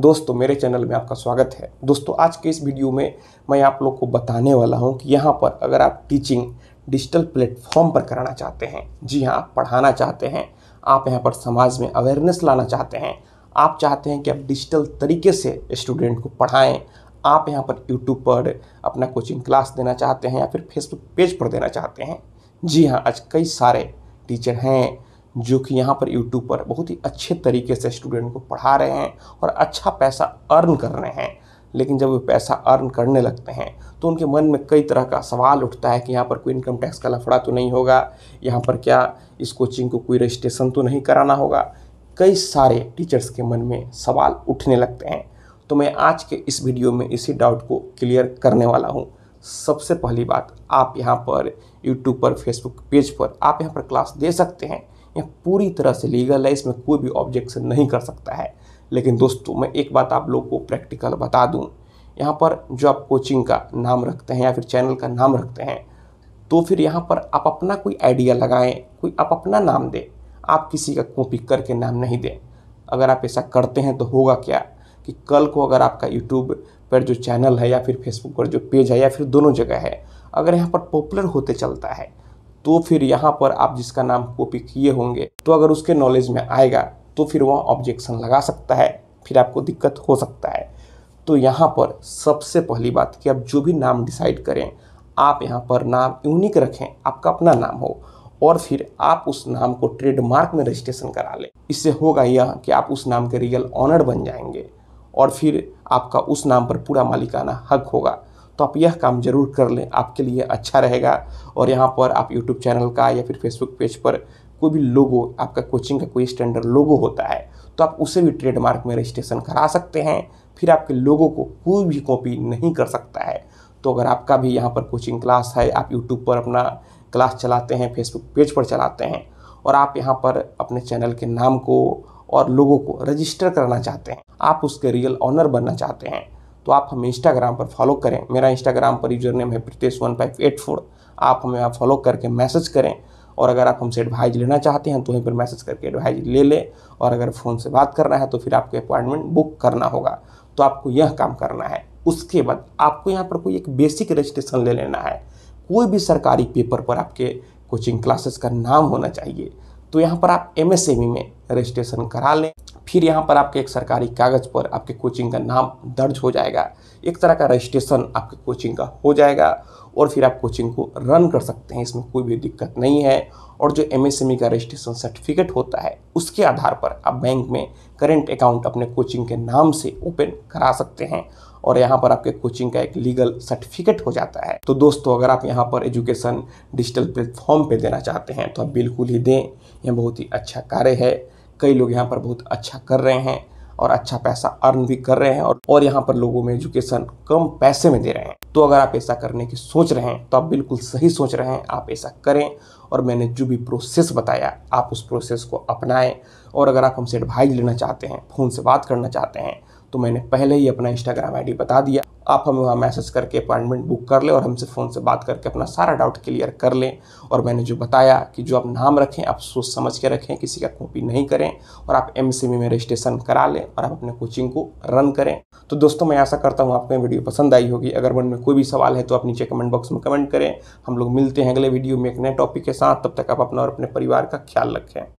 दोस्तों मेरे चैनल में आपका स्वागत है दोस्तों आज के इस वीडियो में मैं आप लोग को बताने वाला हूँ कि यहाँ पर अगर आप टीचिंग डिजिटल प्लेटफॉर्म पर कराना चाहते हैं जी हाँ आप पढ़ाना चाहते हैं आप यहाँ पर समाज में अवेयरनेस लाना चाहते हैं आप चाहते हैं कि आप डिजिटल तरीके से स्टूडेंट को पढ़ाएँ आप यहाँ पर यूट्यूब पर अपना कोचिंग क्लास देना चाहते हैं या फिर फेसबुक पेज पर देना चाहते हैं जी हाँ आज कई सारे टीचर हैं जो कि यहाँ पर यूट्यूब पर बहुत ही अच्छे तरीके से स्टूडेंट को पढ़ा रहे हैं और अच्छा पैसा अर्न कर रहे हैं लेकिन जब वे पैसा अर्न करने लगते हैं तो उनके मन में कई तरह का सवाल उठता है कि यहाँ पर कोई इनकम टैक्स का लफड़ा तो नहीं होगा यहाँ पर क्या इस कोचिंग को कोई रजिस्ट्रेशन तो नहीं कराना होगा कई सारे टीचर्स के मन में सवाल उठने लगते हैं तो मैं आज के इस वीडियो में इसी डाउट को क्लियर करने वाला हूँ सबसे पहली बात आप यहाँ पर यूट्यूब पर फेसबुक पेज पर आप यहाँ पर क्लास दे सकते हैं यह पूरी तरह से लीगल है इसमें कोई भी ऑब्जेक्शन नहीं कर सकता है लेकिन दोस्तों मैं एक बात आप लोग को प्रैक्टिकल बता दूँ यहाँ पर जो आप कोचिंग का नाम रखते हैं या फिर चैनल का नाम रखते हैं तो फिर यहाँ पर आप अपना कोई आइडिया लगाएं कोई आप अपना नाम दें आप किसी का कॉपी करके नाम नहीं दें अगर आप ऐसा करते हैं तो होगा क्या कि कल को अगर आपका यूट्यूब पर जो चैनल है या फिर फेसबुक पर जो पेज है या फिर दोनों जगह है अगर यहाँ पर पॉपुलर होते चलता है तो फिर यहाँ पर आप जिसका नाम कॉपी किए होंगे तो अगर उसके नॉलेज में आएगा तो फिर वह ऑब्जेक्शन लगा सकता है फिर आपको दिक्कत हो सकता है तो यहाँ पर सबसे पहली बात कि आप जो भी नाम डिसाइड करें आप यहाँ पर नाम यूनिक रखें आपका अपना नाम हो और फिर आप उस नाम को ट्रेडमार्क में रजिस्ट्रेशन करा लें इससे होगा यह कि आप उस नाम के रियल ऑनर बन जाएंगे और फिर आपका उस नाम पर पूरा मालिकाना हक होगा तो आप यह काम जरूर कर लें आपके लिए अच्छा रहेगा और यहाँ पर आप यूट्यूब चैनल का या फिर फेसबुक पेज पर कोई भी लोगो आपका कोचिंग का कोई स्टैंडर्ड लोगो होता है तो आप उसे भी ट्रेडमार्क में रजिस्ट्रेशन करा सकते हैं फिर आपके लोगों को कोई भी कॉपी नहीं कर सकता है तो अगर आपका भी यहाँ पर कोचिंग क्लास है आप यूट्यूब पर अपना क्लास चलाते हैं फेसबुक पेज पर चलाते हैं और आप यहाँ पर अपने चैनल के नाम को और लोगों को रजिस्टर करना चाहते हैं आप उसके रियल ऑनर बनना चाहते हैं तो आप हमें इंस्टाग्राम पर फॉलो करें मेरा इंस्टाग्राम पर यूजर नेम है Pritesh one five eight four आप हमें आप फॉलो करके मैसेज करें और अगर आप हमसे एडवाइज लेना चाहते हैं तो वहीं पर मैसेज करके एडवाइज ले लें और अगर फ़ोन से बात करना है तो फिर आपको अपॉइंटमेंट बुक करना होगा तो आपको यह काम करना है उसके बाद आपको यहाँ पर कोई एक बेसिक रजिस्ट्रेशन ले लेना है कोई भी सरकारी पेपर पर आपके कोचिंग क्लासेस का नाम होना चाहिए तो यहाँ पर आप एम e में रजिस्ट्रेशन करा लें फिर यहाँ पर आपके एक सरकारी कागज़ पर आपके कोचिंग का नाम दर्ज हो जाएगा एक तरह का रजिस्ट्रेशन आपके कोचिंग का हो जाएगा और फिर आप कोचिंग को रन कर सकते हैं इसमें कोई भी दिक्कत नहीं है और जो एम e का रजिस्ट्रेशन सर्टिफिकेट होता है उसके आधार पर आप बैंक में करेंट अकाउंट अपने कोचिंग के नाम से ओपन करा सकते हैं और यहाँ पर आपके कोचिंग का एक लीगल सर्टिफिकेट हो जाता है तो दोस्तों अगर आप यहाँ पर एजुकेशन डिजिटल प्लेटफॉर्म पर देना चाहते हैं तो आप बिल्कुल ही दें यह बहुत ही अच्छा कार्य है कई लोग यहाँ पर बहुत अच्छा कर रहे हैं और अच्छा पैसा अर्न भी कर रहे हैं और और यहाँ पर लोगों में एजुकेशन कम पैसे में दे रहे हैं तो अगर आप ऐसा करने की सोच रहे हैं तो आप बिल्कुल सही सोच रहे हैं आप ऐसा करें और मैंने जो भी प्रोसेस बताया आप उस प्रोसेस को अपनाएं और अगर आप हमसे एडवाइज लेना चाहते हैं फ़ोन से बात करना चाहते हैं तो मैंने पहले ही अपना इंस्टाग्राम आईडी बता दिया आप हमें वहाँ मैसेज करके अपॉइंटमेंट बुक कर लें और हमसे फ़ोन से बात करके अपना सारा डाउट क्लियर कर लें और मैंने जो बताया कि जो आप नाम रखें आप सोच समझ के रखें किसी का कॉपी नहीं करें और आप एम में रजिस्ट्रेशन करा लें और आप अपने कोचिंग को रन करें तो दोस्तों मैं ऐसा करता हूँ आपको वीडियो पसंद आई होगी अगर मन में कोई भी सवाल है तो आप नीचे कमेंट बॉक्स में कमेंट करें हम लोग मिलते हैं अगले वीडियो में एक नए टॉपिक के साथ तब तक आप अपना और अपने परिवार का ख्याल रखें